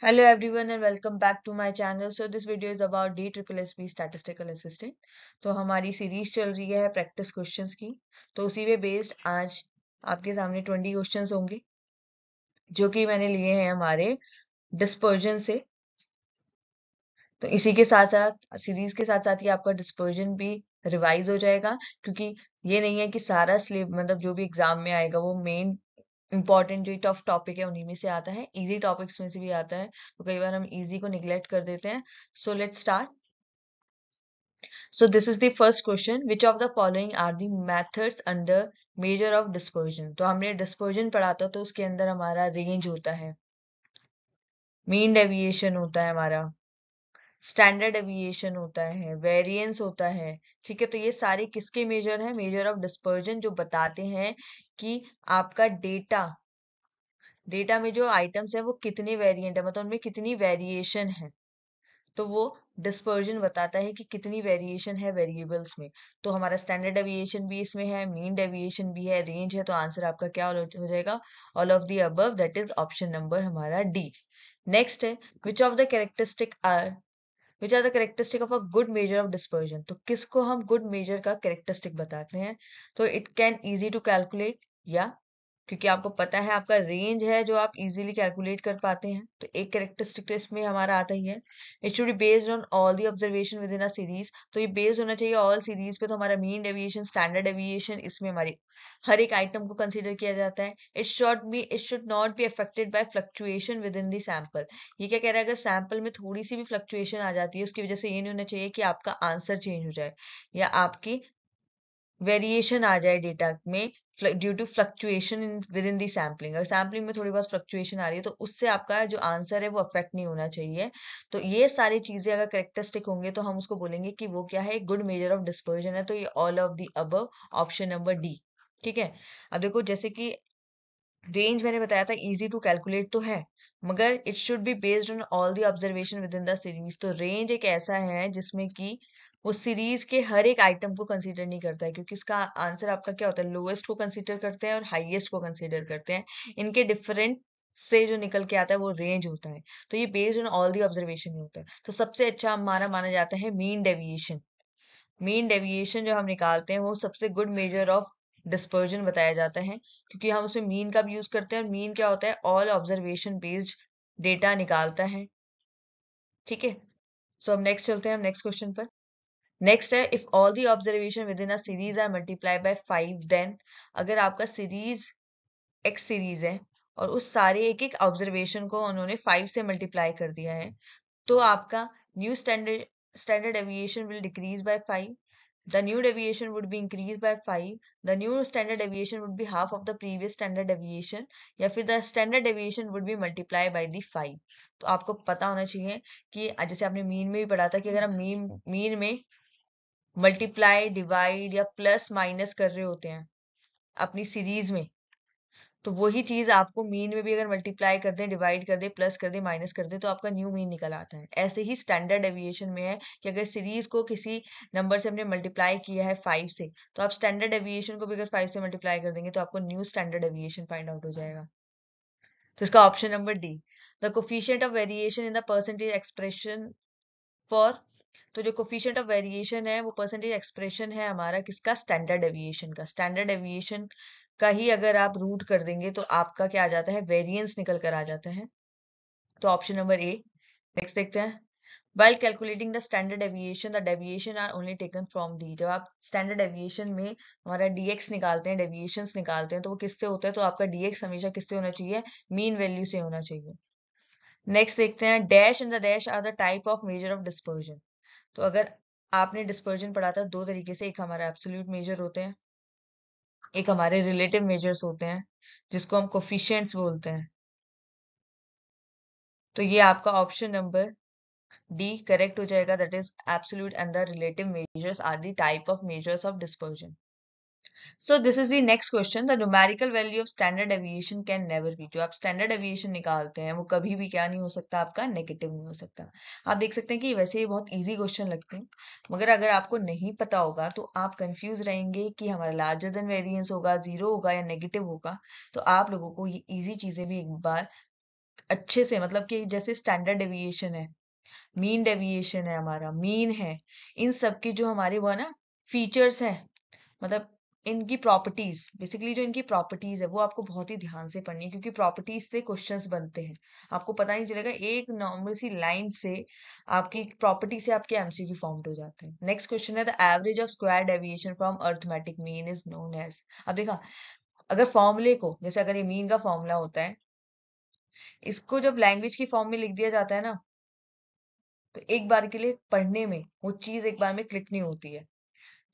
Hello everyone and welcome back to my channel. So this video is about d triple DSSSB Statistical Assistant. तो हमारी series चल रही है practice questions की तो उसी पे बेस्ड आज आपके सामने 20 क्वेश्चंस होंगे जो कि मैंने लिए हैं हमारे डिस्पर्जन से तो इसी के साथ साथ सीरीज के साथ साथ ही आपका डिस्पर्जन भी रिवाइज हो जाएगा क्योंकि ये नहीं है कि सारा स्लेब मतलब जो भी एग्जाम में आएगा वो मेन इम्पॉर्टेंट जो टफ टॉपिक है उन्हीं में से आता है इजी टॉपिक्स में से भी आता है तो कई बार हम इजी को निग्लेक्ट कर देते हैं so let start so this is the first question which of the following are the methods under measure of dispersion तो हमने डिस्पोजन पढ़ा था तो उसके अंदर हमारा रेंज होता है मेन डेविएशन होता है हमारा स्टैंडर्ड एविएशन होता है वेरिएंस होता है ठीक है तो ये सारे किसके मेजर है मेजर ऑफ डिस्पर्जन जो बताते हैं कि आपका डेटा डेटा में जो आइटम्स है वो कितने वेरिएंट है मतलब उनमें कितनी वेरिएशन है तो वो डिस्पर्जन बताता है कि कितनी वेरिएशन है वेरिएबल्स में तो हमारा स्टैंडर्ड एविएशन भी इसमें है मीन डेविएशन भी है रेंज है तो आंसर आपका क्या हो जाएगा ऑल ऑफ दी अब दैट इज ऑप्शन नंबर हमारा डी नेक्स्ट है which of the characteristic are which are the characteristic of a good measure of dispersion तो किसको हम गुड मेजर का करेक्टरिस्टिक बताते हैं तो it can easy to calculate या क्योंकि आपको पता है आपका रेंज है जो आप इजीली कैलकुलेट कर पाते हैं तो एक कैरेक्टरिस्टिक टेस्ट में हमारा आता ही है it should be based on all the observation within a series तो ये बेस्ड होना चाहिए ऑल सीरीज पे तो हमारा मीन डेविएशन स्टैंडर्ड डेविएशन इसमें हमारी हर एक आइटम को कंसिडर किया जाता है it should be it should not be affected by fluctuation within the sample ये क्या कह रहा है अगर सैंपल में थोड़ी सी भी फ्लक्चुएशन आ जाती है उसकी वजह से ये नहीं होना चाहिए कि आपका आंसर चेंज हो जाए या आपकी वेरिएशन आ जाए डेटा में due to fluctuation within the sampling अगर सैम्पलिंग में थोड़ी बहुत फ्लक्चुएशन आ रही है तो उससे आपका जो आंसर है वो अफेक्ट नहीं होना चाहिए तो ये सारी चीजें अगर करेक्टरिस्टिक होंगे तो हम उसको बोलेंगे कि वो क्या है गुड मेजर ऑफ डिस्पर्जन है तो ये ऑल ऑफ दी अब ऑप्शन नंबर डी ठीक है अब देखो जैसे कि रेंज मैंने बताया था इजी टू कैलकुलेट तो है मगर it should be based on all the observation within the series तो रेंज एक ऐसा है जिसमें कि वो सीरीज के हर एक आइटम को कंसीडर नहीं करता है क्योंकि इसका आंसर आपका क्या होता है लोएस्ट को कंसीडर करते हैं और हाईएस्ट को कंसीडर करते हैं इनके डिफरेंट से जो निकल के आता है वो रेंज होता है तो ये based on all the observation होता है तो सबसे अच्छा हमारा माना जाता है मीन डेविएशन मीन डेविएशन जो हम निकालते हैं वो सबसे गुड मेजर ऑफ डिस्पर्जन बताया जाता है क्योंकि हम उसमें मीन का भी यूज करते हैं और मीन क्या होता है ऑल ऑब्जर्वेशन बेस्ड डेटा निकालता है ठीक है सो हम नेक्स्ट चलते हैं हम नेक्स्ट क्वेश्चन पर नेक्स्ट है if all the observation within series are multiply by five then अगर आपका सीरीज एक्स सीरीज है और उस सारे एक एक ऑब्जर्वेशन को उन्होंने फाइव से मल्टीप्लाई कर दिया है तो आपका new standard standard deviation will decrease by five the new deviation would be increase by five the new standard deviation would be half of the previous standard deviation या फिर the standard deviation would be multiply by the five तो आपको पता होना चाहिए कि जैसे आपने मीन में भी पढ़ा था कि अगर हम मीन मीन में मल्टीप्लाई डिवाइड या प्लस माइनस कर रहे होते हैं अपनी सीरीज में तो वही चीज आपको मीन में भी अगर मल्टीप्लाई कर दें डिवाइड कर दें प्लस कर दें माइनस कर दें तो आपका न्यू मीन निकल आता है ऐसे ही स्टैंडर्ड एविएशन में है कि अगर सीरीज को किसी नंबर से हमने मल्टीप्लाई किया है फाइव से तो आप स्टैंडर्ड एविएशन को भी अगर फाइव से मल्टीप्लाई कर देंगे तो आपको new standard deviation find out हो जाएगा तो इसका option number D the coefficient of variation in the percentage expression for तो जो कोफिशियंट ऑफ वेरिएशन है वो परसेंटेज एक्सप्रेशन है हमारा किसका स्टैंडर्ड एविएशन का स्टैंडर्ड एविएशन का ही अगर आप रूट कर देंगे तो आपका क्या आ जाता है वेरिएंस निकल कर आ जाता है तो ऑप्शन नंबर ए नेक्स्ट देखते हैं well calculating the standard deviation the deviation are only taken from the जब आप स्टैंडर्ड एविएशन में हमारा डीएक्स निकालते हैं डेविएशन निकालते हैं तो वो किससे होता है तो आपका डीएक्स हमेशा किससे होना चाहिए मीन वैल्यू से होना चाहिए नेक्स्ट देखते हैं dash in the dash are the type of measure of dispersion तो अगर आपने डिस्पर्जन पढ़ा था दो तरीके से एक हमारे एब्सोल्यूट मेजर होते हैं एक हमारे रिलेटिव मेजर्स होते हैं जिसको हम कोफिशियंट्स बोलते हैं तो ये आपका ऑप्शन नंबर डी करेक्ट हो जाएगा that is absolute and the relative measures are the type of measures of dispersion so this is the next question the numerical value of standard deviation can never be जो आप standard aviation निकालते हैं वो कभी भी क्या नहीं हो सकता आपका नेगेटिव नहीं हो सकता आप देख सकते हैं कि वैसे ही बहुत ईजी क्वेश्चन लगते हैं मगर अगर आपको नहीं पता होगा तो आप कंफ्यूज रहेंगे कि हमारा लार्जर देन वेरियंस होगा जीरो होगा या नेगेटिव होगा तो आप लोगों को ये ईजी चीजें भी एक बार अच्छे से मतलब कि जैसे स्टैंडर्ड एविएशन है मीन डेविएशन है हमारा मीन है इन सब के जो हमारे वो है ना फीचर्स है मतलब इनकी प्रॉपर्टीज बेसिकली जो इनकी प्रॉपर्टीज है वो आपको बहुत ही ध्यान से पढ़नी है क्योंकि प्रॉपर्टीज से क्वेश्चंस बनते हैं आपको पता नहीं चलेगा एक नॉर्मल सी लाइन से आपकी प्रॉपर्टी से आपके एमसीक्यू फॉर्म्ड हो जाते हैं नेक्स्ट क्वेश्चन है the average of square deviation from arithmetic mean is known as अब देखा अगर फॉर्मुले को जैसे अगर ये मीन का फॉर्मूला होता है इसको जब लैंग्वेज की फॉर्म में लिख दिया जाता है ना तो एक बार के लिए पढ़ने में वो चीज एक बार में क्लिक नहीं होती है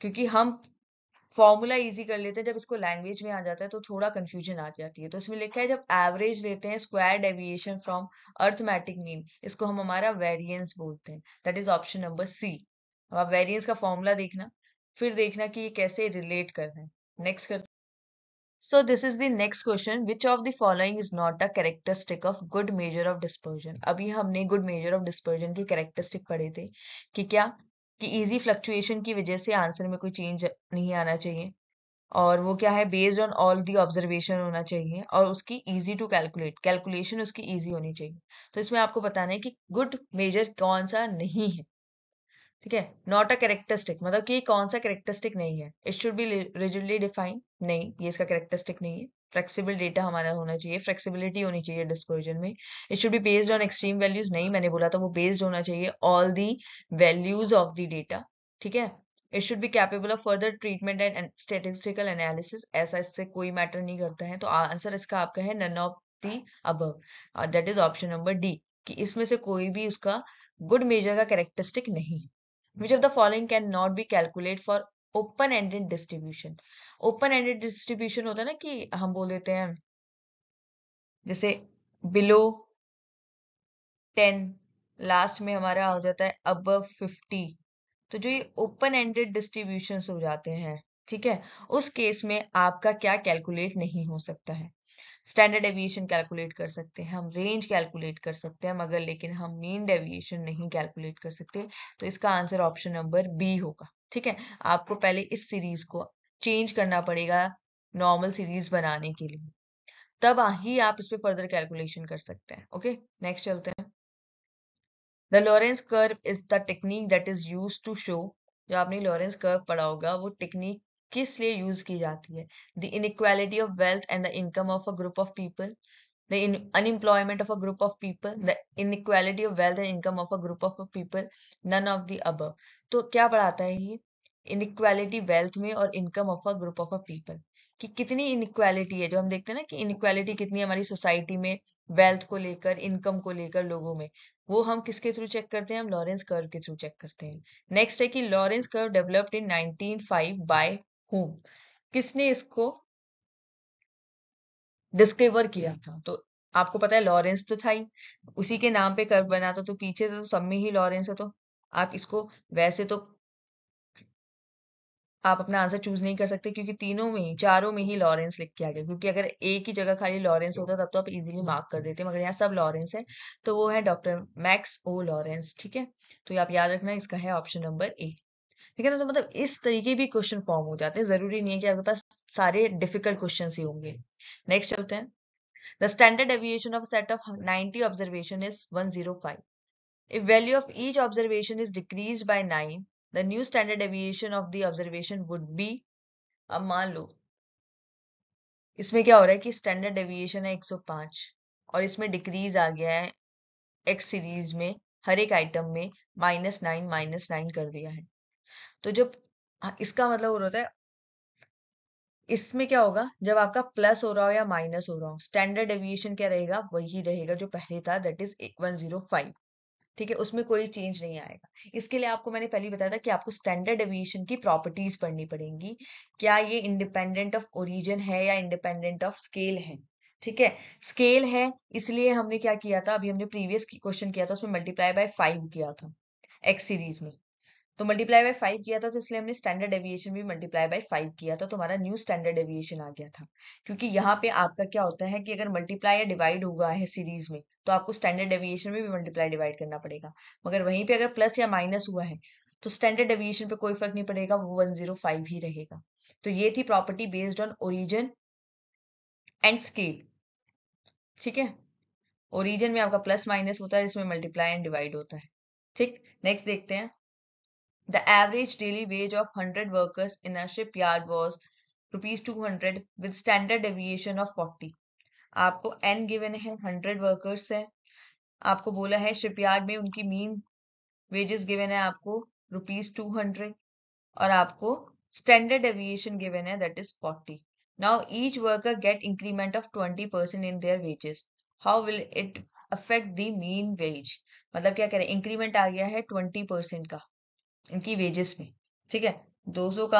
क्योंकि हम फॉर्मूला इजी कर लेते हैं जब इसको लैंग्वेज में आ जाता है तो थोड़ा कंफ्यूजन आ जाती है तो इसमें लिखा है जब एवरेज लेते हैं square deviation from arithmetic mean इसको हम हमारा वेरियंस बोलते हैं that is option number C अब आप वेरियंस का फॉर्मूला देखना फिर देखना कि ये कैसे रिलेट कर रहे हैं नेक्स्ट करते so this is the next question which of the following is not a characteristic of good measure of dispersion अभी हमने गुड मेजर ऑफ डिस्पर्जन की कैरेक्टरिस्टिक पढ़े थे कि क्या कि इजी फ्लक्चुएशन की वजह से आंसर में कोई चेंज नहीं आना चाहिए और वो क्या है based on all the observation होना चाहिए और उसकी इजी टू कैलकुलेट कैलकुलेशन उसकी इजी होनी चाहिए तो इसमें आपको बताना है कि गुड मेजर कौन सा नहीं है ठीक है नॉट अ कैरेक्टरिस्टिक मतलब कि कौन सा कैरेक्टरिस्टिक नहीं है it should be rigidly define नहीं ये इसका कैरेक्टरिस्टिक नहीं है फ्लेक्सिबल डेटा हमारा होना चाहिए फ्लेक्सिबिलिटी होनी चाहिए डिस्पर्जन में it should be based on extreme values नहीं मैंने बोला था वो बेस्ड होना चाहिए all the values of the data ठीक है it should be capable of further treatment and statistical analysis ऐसा इससे कोई मैटर नहीं करता है तो आंसर इसका आपका है नन ऑफ दी अब that is option number D कि इसमें से कोई भी उसका गुड मेजर का कैरेक्टरिस्टिक नहीं है which of the following can not be calculate for open ended distribution open ended distribution होता है ना कि हम बोल देते हैं जैसे बिलो टेन लास्ट में हमारा हो जाता है अब फिफ्टी तो जो ये ओपन एंडेड डिस्ट्रीब्यूशन हो जाते हैं ठीक है उस केस में आपका क्या कैलकुलेट नहीं हो सकता है स्टैंडर्ड एविएशन कैलकुलेट कर सकते हैं हम रेंज कैलकुलेट कर सकते हैं मगर लेकिन हम मीन डेविएशन नहीं कैलकुलेट कर सकते तो इसका आंसर ऑप्शन नंबर बी होगा ठीक है आपको पहले इस सीरीज को चेंज करना पड़ेगा नॉर्मल सीरीज बनाने के लिए तब ही आप इस पर फर्दर कैलकुलेशन कर सकते हैं ओके नेक्स्ट चलते हैं the Lorenz curve is the technique that is use to show जो आपने लॉरेंस कर्व पढ़ा होगा वो टेक्निक किस लिए यूज की जाती है the inequality of wealth and the income of a group of people the unemployment of a group of people the inequality of wealth and income of a group of people none of the above तो क्या बढ़ाता है ये inequality wealth में और income of a group of a people कि कितनी inequality है जो हम देखते हैं ना कि इनक्वालिटी कितनी हमारी सोसाइटी में वेल्थ को लेकर इनकम को लेकर लोगों में वो हम किसके थ्रू चेक करते हैं हम लॉरेंस कर्व के थ्रू चेक करते हैं नेक्स्ट है कि Lorenz curve developed in 1905 by whom किसने इसको डिस्कवर किया था तो आपको पता है लॉरेंस तो था ही उसी के नाम पे कर्व बना था तो पीछे से तो सब में ही लॉरेंस है तो आप इसको वैसे तो आप अपना आंसर चूज नहीं कर सकते क्योंकि तीनों में ही चारों में ही लॉरेंस लिख के आ गया क्योंकि अगर एक ही जगह खाली लॉरेंस होता तब तो आप इजीली मार्क हम्म। कर देते मगर यहाँ सब लॉरेंस है तो वो है डॉक्टर मैक्स ओ लॉरेंस ठीक है तो आप याद रखना इसका है ऑप्शन नंबर ए ठीक है ना तो मतलब इस तरीके भी क्वेश्चन फॉर्म हो जाते हैं जरूरी नहीं है कि आपके पास सारे डिफिकल्ट क्वेश्चन ही होंगे नेक्स्ट चलते हैं the standard deviation of set of ninety observation is one 105 if value of each observation is decrease by nine the new standard deviation of the observation would be अब मान लो इसमें क्या हो रहा है कि स्टैंडर्ड डेविएशन है 105 और इसमें डिक्रीज आ गया है एक्स सीरीज में हर एक आइटम में माइनस नाइन माइनस नाइन कर दिया है तो जब हाँ, इसका मतलब होता है इसमें क्या होगा जब आपका प्लस हो रहा हो या माइनस हो रहा हो स्टैंडर्ड डेविएशन क्या रहेगा वही रहेगा जो पहले था that is one zero five ठीक है उसमें कोई चेंज नहीं आएगा इसके लिए आपको मैंने पहले बताया था कि आपको स्टैंडर्ड एविएशन की प्रॉपर्टीज पढ़नी पड़ेंगी क्या ये इंडिपेंडेंट ऑफ ओरिजिन है या इंडिपेंडेंट ऑफ स्केल है ठीक है स्केल है इसलिए हमने क्या किया था अभी हमने प्रीवियस क्वेश्चन किया था उसमें मल्टीप्लाई बाय फाइव किया था एक्स सीरीज में तो मल्टीप्लाई बाय फाइव किया था तो इसलिए हमने स्टैंडर्ड एविएशन भी मल्टीप्लाई बाय फाइव किया था तो हमारा न्यू स्टैंडर्ड एविएशन आ गया था क्योंकि यहाँ पे आपका क्या होता है कि अगर मल्टीप्लाई या डिवाइड हुआ है सीरीज में तो आपको स्टैंडर्ड एविएशन में भी मल्टीप्लाई डिवाइड करना पड़ेगा मगर वहीं पर अगर प्लस या माइनस हुआ है तो स्टैंडर्ड एविएशन पे कोई फर्क नहीं पड़ेगा वो फाइव ही रहेगा तो ये थी property based on origin and scale ठीक है ओरिजन में आपका प्लस माइनस होता है इसमें मल्टीप्लाई एंड डिवाइड होता है ठीक नेक्स्ट देखते हैं The average daily wage of 100 workers in a shipyard was rupees 200 with standard deviation of 40. आपको n given है 100 workers है आपको बोला है शिपयार्ड में उनकी मीन वेजेस गिवन है आपको रुपीज टू हंड्रेड और आपको स्टैंडर्ड एविएशन गिवन है that is forty now each worker get increment of twenty percent in their wages how will it affect the mean wage मतलब क्या कह रहे हैं इंक्रीमेंट आ गया है ट्वेंटी परसेंट का इनकी वेजेस में ठीक है 200 का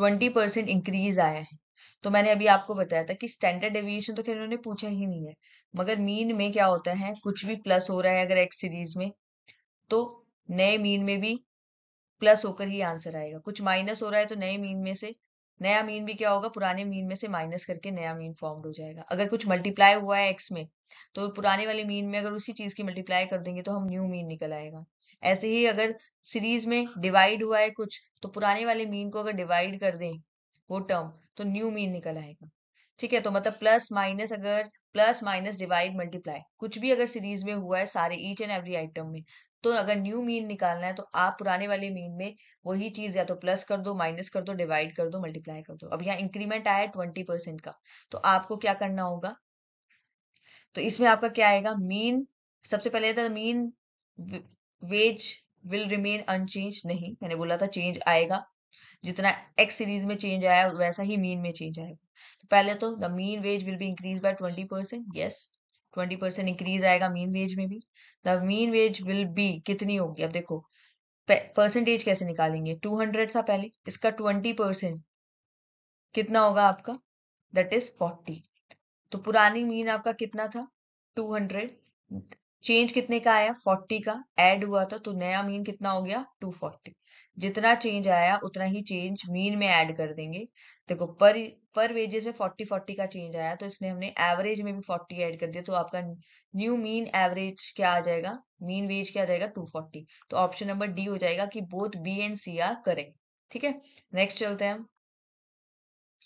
20 परसेंट इंक्रीज आया है तो मैंने अभी आपको बताया था कि स्टैंडर्ड डेविएशन तो खैर उन्होंने पूछा ही नहीं है मगर मीन में क्या होता है कुछ भी प्लस हो रहा है अगर एक्स सीरीज में तो नए मीन में भी प्लस होकर ही आंसर आएगा कुछ माइनस हो रहा है तो नए मीन में से नया मीन भी क्या होगा पुराने मीन में से माइनस करके नया मीन फॉर्म हो जाएगा अगर कुछ मल्टीप्लाई हुआ है एक्स में तो पुराने वाले मीन में अगर उसी चीज की मल्टीप्लाई कर देंगे तो हम न्यू मीन निकल आएगा ऐसे ही अगर सीरीज में डिवाइड हुआ है कुछ तो पुराने वाले मीन को अगर डिवाइड कर दें वो टर्म तो न्यू मीन निकल आएगा ठीक है तो मतलब प्लस माइनस अगर प्लस माइनस डिवाइड मल्टीप्लाई कुछ भी अगर सीरीज में हुआ है सारे ईच एंड एवरी आइटम में तो अगर न्यू मीन निकालना है तो आप पुराने वाले मीन में वही चीज या तो प्लस कर दो माइनस कर दो डिवाइड कर दो मल्टीप्लाई कर दो अब यहाँ इंक्रीमेंट आया ट्वेंटी परसेंट का तो आपको क्या करना होगा तो इसमें आपका क्या आएगा मीन सबसे पहले था mean wage will remain unchange नहीं मैंने बोला था चेंज आएगा जितना एक्स सीरीज में चेंज आया वैसा ही मीन में चेंज आएगा तो पहले तो the mean wage will be increase by twenty percent yes twenty percent increase आएगा मीन वेज में भी the mean wage will be कितनी होगी अब देखो परसेंटेज कैसे निकालेंगे टू हंड्रेड था पहले इसका ट्वेंटी परसेंट कितना होगा आपका दैट इज फोर्टी तो पुरानी मीन आपका कितना था टू हंड्रेड चेंज कितने का आया फोर्टी का एड हुआ था तो नया मीन कितना हो गया टू फोर्टी जितना चेंज आया उतना ही चेंज मीन में ऐड कर देंगे देखो पर पर वेजेस में फोर्टी फोर्टी का चेंज आया तो इसने हमने एवरेज में भी फोर्टी ऐड कर दिया तो आपका न्यू मीन एवरेज क्या आ जाएगा मीन वेज क्या आ जाएगा टू फोर्टी तो ऑप्शन नंबर डी हो जाएगा कि both B and C are करें ठीक है नेक्स्ट चलते हैं हम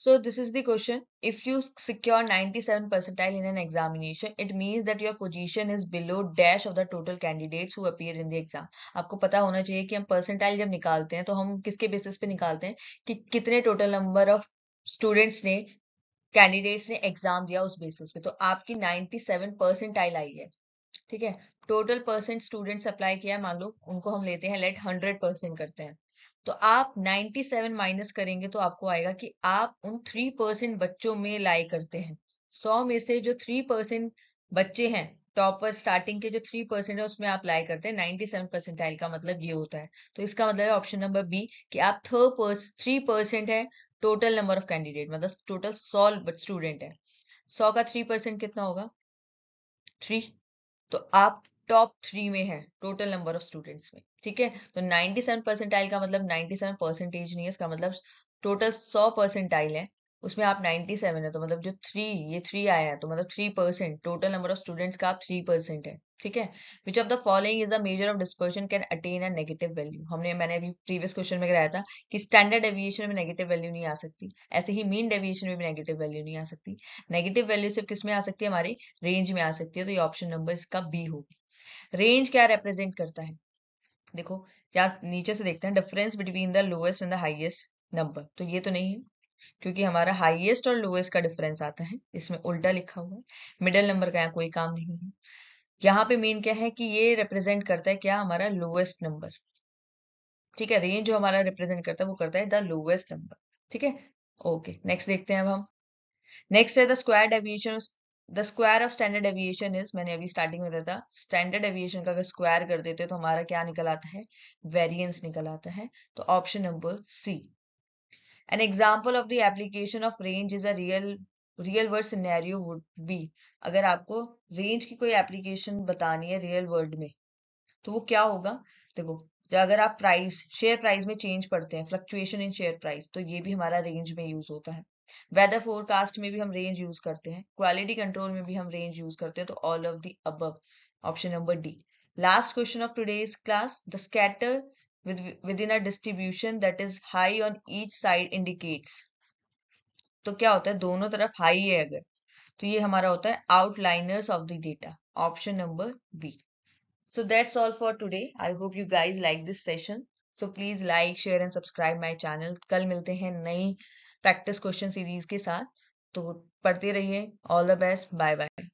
So this is the question. If you secure 97 percentile in an examination, it means that your position is below dash of the total candidates who appear in the exam. aapko pata hona chahiye ki hum percentile jab nikalte hain to hum kiske basis pe nikalte hain ki kitne total number of students ne candidates ne exam diya us basis pe to aapki 97 percentile aayi hai theek hai total percent students apply kiya hai maan lo unko hum lete hain let 100 percent करते हैं तो आप 97 minus करेंगे तो आपको आएगा कि आप उन थ्री परसेंट बच्चों में लाई करते हैं सौ में से जो थ्री परसेंट बच्चे हैं टॉपर स्टार्टिंग के जो थ्री परसेंट है उसमें आप लाई करते हैं नाइनटी सेवन परसेंटाइल का मतलब ये होता है तो इसका मतलब है ऑप्शन नंबर बी कि आप थ्री परसेंट है टोटल नंबर ऑफ कैंडिडेट मतलब टोटल सौ स्टूडेंट है सौ का थ्री परसेंट कितना होगा थ्री तो आप टॉप थ्री में है टोटल नंबर ऑफ स्टूडेंट्स में ठीक है तो 97 परसेंटाइल का मतलब 97 परसेंटेज नहीं है इसका मतलब टोटल 100 परसेंटाइल है उसमें आप 97 है तो मतलब जो थ्री ये थ्री आया है तो मतलब three percent total number of students का आप थ्री परसेंट है ठीक है which of the following is a measure of dispersion can attain a negative value हमने मैंने अभी प्रीवियस क्वेश्चन में कराया था कि स्टैंडर्ड एविएशन में नेगेटिव वैल्यू नहीं आ सकती ऐसे ही मीन डेविएशन में भी नेगेटिव वैल्यू नहीं आ सकती नेगेटिव वैल्यू सिर्फ किस में आ सकती है हमारी रेंज में आ सकती है तो ये ऑप्शन नंबर इसका बी होगी रेंज क्या रिप्रेजेंट करता है देखो या नीचे से देखते हैं difference between the lowest and the highest number तो ये तो नहीं है क्योंकि हमारा हाइएस्ट और लोएस्ट का डिफरेंस आता है इसमें उल्टा लिखा हुआ है मिडल नंबर का यहाँ कोई काम नहीं है यहाँ पे मेन क्या है कि ये रिप्रेजेंट करता है क्या हमारा लोएस्ट नंबर ठीक है रेंज जो हमारा रिप्रेजेंट करता है वो करता है द लोएस्ट नंबर ठीक है ओके नेक्स्ट देखते हैं अब हम नेक्स्ट है the square deviation the square of standard deviation is मैंने अभी स्टार्टिंग में बताया था स्टैंडर्ड एविएशन का अगर स्क्वायर कर देते हैं तो हमारा क्या निकल आता है वेरियंस निकल आता है तो option number C an example of the application of range is a real real world scenario would be अगर आपको रेंज की कोई एप्लीकेशन बतानी है रियल वर्ल्ड में तो वो क्या होगा देखो अगर आप प्राइस शेयर प्राइस में चेंज पड़ते हैं फ्लक्चुएशन इन शेयर प्राइस तो ये भी हमारा रेंज में यूज होता है वेदर फोरकास्ट में भी हम रेंज यूज करते हैं क्वालिटी कंट्रोल में भी हम रेंज यूज करते हैं तो ऑल ऑफ दी अब option number D last question of today's class the scatter within a distribution that is high on each side indicates तो क्या होता है दोनों तरफ हाई है अगर तो ये हमारा होता है outliners of the data option number B so that's all for today I hope you guys like this session so please like share and subscribe my channel कल मिलते हैं नई प्रैक्टिस क्वेश्चन सीरीज के साथ तो पढ़ते रहिए all the best bye bye